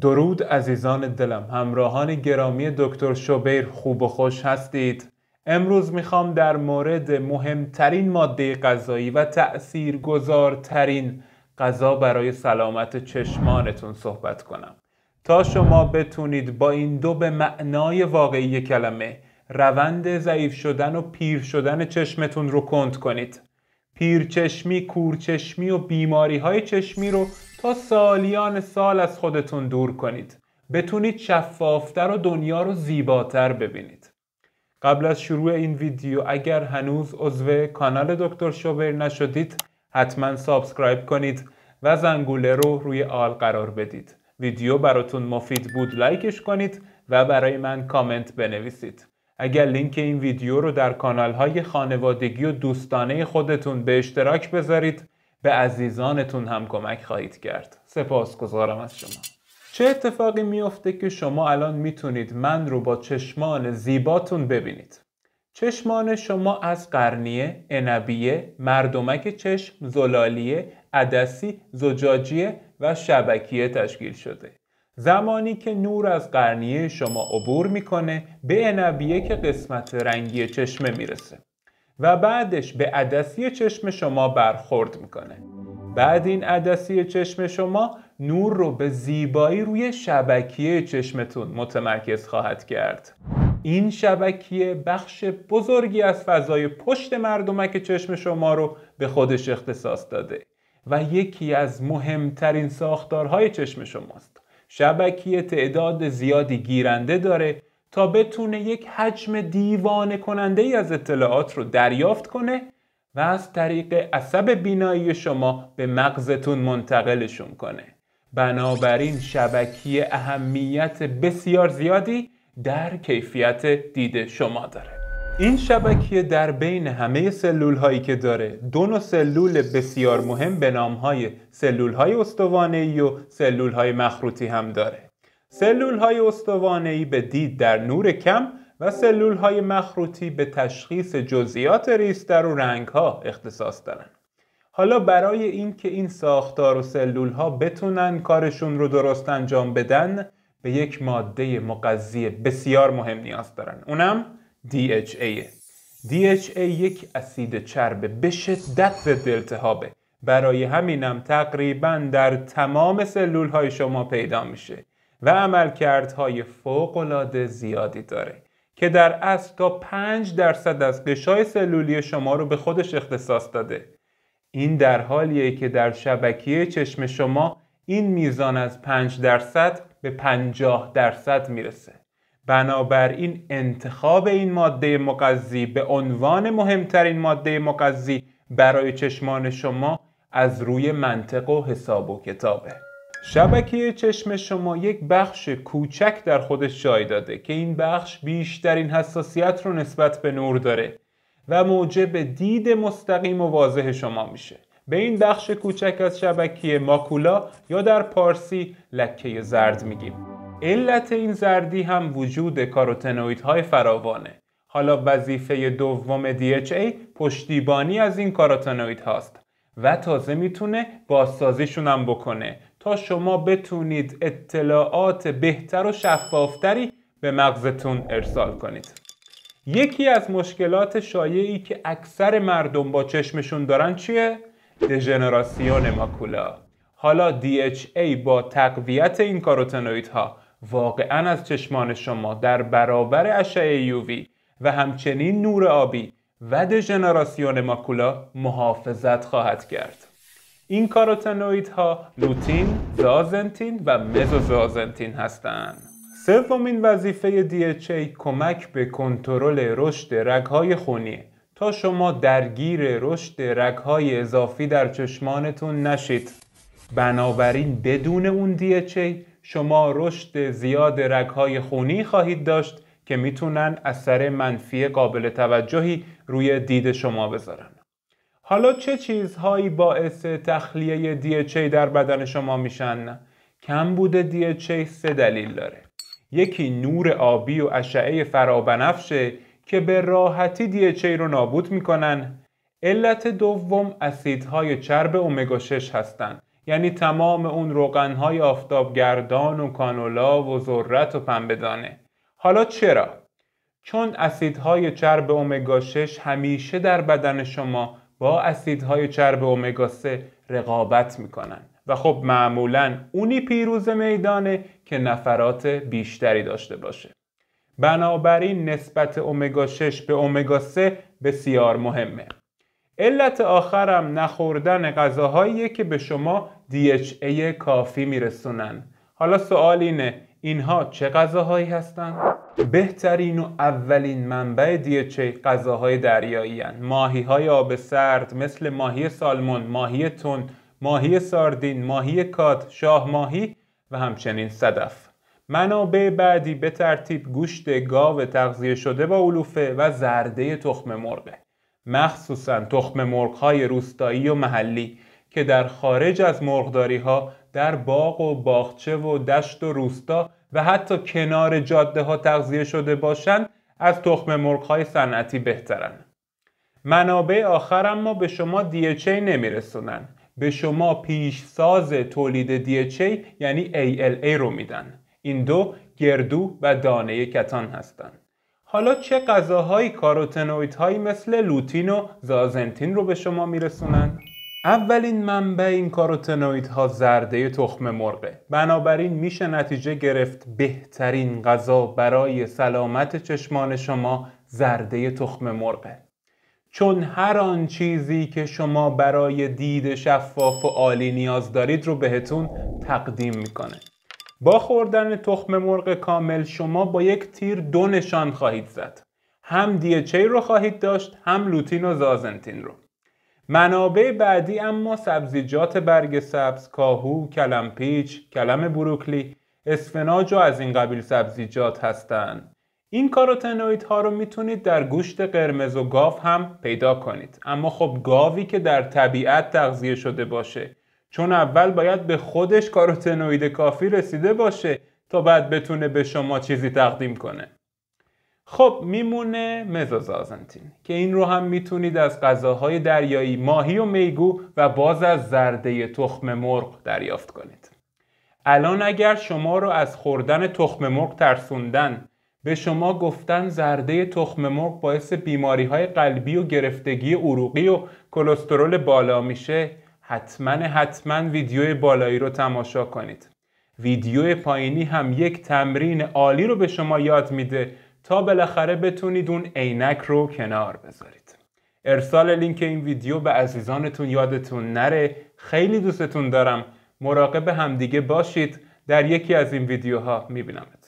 درود عزیزان دلم همراهان گرامی دکتر شوبیر خوب و خوش هستید امروز میخوام در مورد مهمترین ماده غذایی و تأثیر گذارترین غذا برای سلامت چشمانتون صحبت کنم تا شما بتونید با این دو به معنای واقعی کلمه روند ضعیف شدن و پیر شدن چشمتون رو کند کنید پیرچشمی، کورچشمی و بیماری های چشمی رو تا سالیان سال از خودتون دور کنید. بتونید شفافتر و دنیا رو زیباتر ببینید. قبل از شروع این ویدیو اگر هنوز عضو کانال دکتر شوبر نشدید حتما سابسکرایب کنید و زنگوله رو روی آل قرار بدید. ویدیو براتون مفید بود لایکش کنید و برای من کامنت بنویسید. اگر لینک این ویدیو رو در کانال های خانوادگی و دوستانه خودتون به اشتراک بذارید به عزیزانتون هم کمک خواهید کرد سپاسگزارم از شما چه اتفاقی میافته که شما الان میتونید من رو با چشمان زیباتون ببینید چشمان شما از قرنیه، انبیه، مردمک چشم، زلالیه، عدسی، زجاجیه و شبکیه تشکیل شده زمانی که نور از قرنیه شما عبور میکنه به انبیه که قسمت رنگی چشمه میرسه و بعدش به عدسی چشم شما برخورد میکنه بعد این عدسی چشم شما نور رو به زیبایی روی شبکیه چشمتون متمرکز خواهد کرد این شبکیه بخش بزرگی از فضای پشت مردمک چشم شما رو به خودش اختصاص داده و یکی از مهمترین ساختارهای چشم شماست شبکیه تعداد زیادی گیرنده داره تا بتونه یک حجم دیوانه کننده ای از اطلاعات رو دریافت کنه و از طریق عصب بینایی شما به مغزتون منتقلشون کنه بنابراین شبکیه اهمیت بسیار زیادی در کیفیت دید شما داره این شبکیه در بین همه سلول هایی که داره دو نوع سلول بسیار مهم به نام های سلول های استوانه ای و سلول های مخروطی هم داره سلول های استوانه ای به دید در نور کم و سلول های مخروطی به تشخیص جزئیات ریستر و رنگ ها اختصاص دارن حالا برای اینکه این ساختار و سلول ها بتونن کارشون رو درست انجام بدن به یک ماده مغذی بسیار مهم نیاز دارن اونم DHA DHA یک اسید چربه به شدت ضد التهابه برای همینم تقریبا در تمام سلول های شما پیدا میشه و عملکردهای فوقالعاده زیادی داره که در اصل تا 5 درصد از قشای سلولی شما رو به خودش اختصاص داده این در حالیه که در شبکیه چشم شما این میزان از 5 درصد به 50 درصد میرسه بنابراین انتخاب این ماده مقضی به عنوان مهمترین ماده مقضی برای چشمان شما از روی منطق و حساب و کتابه شبکه چشم شما یک بخش کوچک در خودش جای داده که این بخش بیشترین حساسیت رو نسبت به نور داره و موجب دید مستقیم و واضح شما میشه به این بخش کوچک از شبکه ماکولا یا در پارسی لکه زرد میگیم علت این زردی هم وجود های فراوانه حالا وظیفه دوم DHA پشتیبانی از این کاروتنوید هاست و تازه میتونه بازسازیشون هم بکنه تا شما بتونید اطلاعات بهتر و شفافتری به مغزتون ارسال کنید یکی از مشکلات شایعی که اکثر مردم با چشمشون دارن چیه؟ دژنراسیون ماکولا حالا DHA با تقویت این کاروتنویدها واقعا از چشمان شما در برابر اشعه یووی و همچنین نور آبی و دژنراسیون ماکولا محافظت خواهد کرد. این کاروتنوید ها لوتین، زازنتین و مزوزازنتین هستند. سومین وظیفه DHA کمک به کنترل رشد رگهای خونی، تا شما درگیر رشد رگهای اضافی در چشمانتون نشید. بنابراین بدون اون DHA شما رشد زیاد رگهای خونی خواهید داشت که میتونن اثر منفی قابل توجهی روی دید شما بذارن حالا چه چیزهایی باعث تخلیه DHA در بدن شما میشن؟ کم بوده DHA سه دلیل داره یکی نور آبی و اشعه فرابنفشه که به راحتی DHA رو نابود میکنن علت دوم اسیدهای چرب اومگا 6 هستند یعنی تمام اون روغنهای آفتابگردان و کانولا و ذرت و پنبهدانه حالا چرا چون اسیدهای چرب اومگا 6 همیشه در بدن شما با اسیدهای چرب اومگا 3 رقابت میکنن و خب معمولا اونی پیروز میدانه که نفرات بیشتری داشته باشه بنابراین نسبت اومگا 6 به اومگا 3 بسیار مهمه علت آخرم نخوردن غذاهایی که به شما DHA کافی میرسونن حالا سوال اینه اینها چه غذاهایی هستند؟ بهترین و اولین منبع DHA غذاهای دریایی هستند ماهی های آب سرد مثل ماهی سالمون، ماهی تون، ماهی ساردین، ماهی کات، شاه ماهی و همچنین صدف منابع بعدی به ترتیب گوشت گاو تغذیه شده با علوفه و زرده تخم مرغه مخصوصا تخم مرغ های روستایی و محلی که در خارج از مرغداری ها در باغ و باغچه و دشت و روستا و حتی کنار جاده ها تغذیه شده باشند از تخم مرغ های صنعتی بهترن. منابع آخر اما به شما نمی نمیرسونن. به شما پیش ساز تولید دیهچه یعنی ALA رو میدن. این دو گردو و دانه کتان هستند. حالا چه غذاهایی کاروتنویدهایی مثل لوتین و زازنتین رو به شما میرسونند؟ اولین منبع این کاروتنوید ها زرده تخم مرغه بنابراین میشه نتیجه گرفت بهترین غذا برای سلامت چشمان شما زرده تخم مرغه چون هر آن چیزی که شما برای دید شفاف و عالی نیاز دارید رو بهتون تقدیم میکنه با خوردن تخم مرغ کامل شما با یک تیر دو نشان خواهید زد هم چی رو خواهید داشت هم لوتین و زازنتین رو منابع بعدی اما سبزیجات برگ سبز، کاهو، کلم پیچ، کلم بروکلی، اسفناج و از این قبیل سبزیجات هستند. این کاروتنوید ها رو میتونید در گوشت قرمز و گاو هم پیدا کنید اما خب گاوی که در طبیعت تغذیه شده باشه چون اول باید به خودش کاروتنوید کافی رسیده باشه تا بعد بتونه به شما چیزی تقدیم کنه خب میمونه آزنتین که این رو هم میتونید از غذاهای دریایی ماهی و میگو و باز از زرده تخم مرغ دریافت کنید الان اگر شما رو از خوردن تخم مرغ ترسوندن به شما گفتن زرده تخم مرغ باعث بیماری های قلبی و گرفتگی عروقی و کلسترول بالا میشه حتما حتما ویدیو بالایی رو تماشا کنید ویدیو پایینی هم یک تمرین عالی رو به شما یاد میده تا بالاخره بتونید اون عینک رو کنار بذارید ارسال لینک این ویدیو به عزیزانتون یادتون نره خیلی دوستتون دارم مراقب همدیگه باشید در یکی از این ویدیوها میبینمت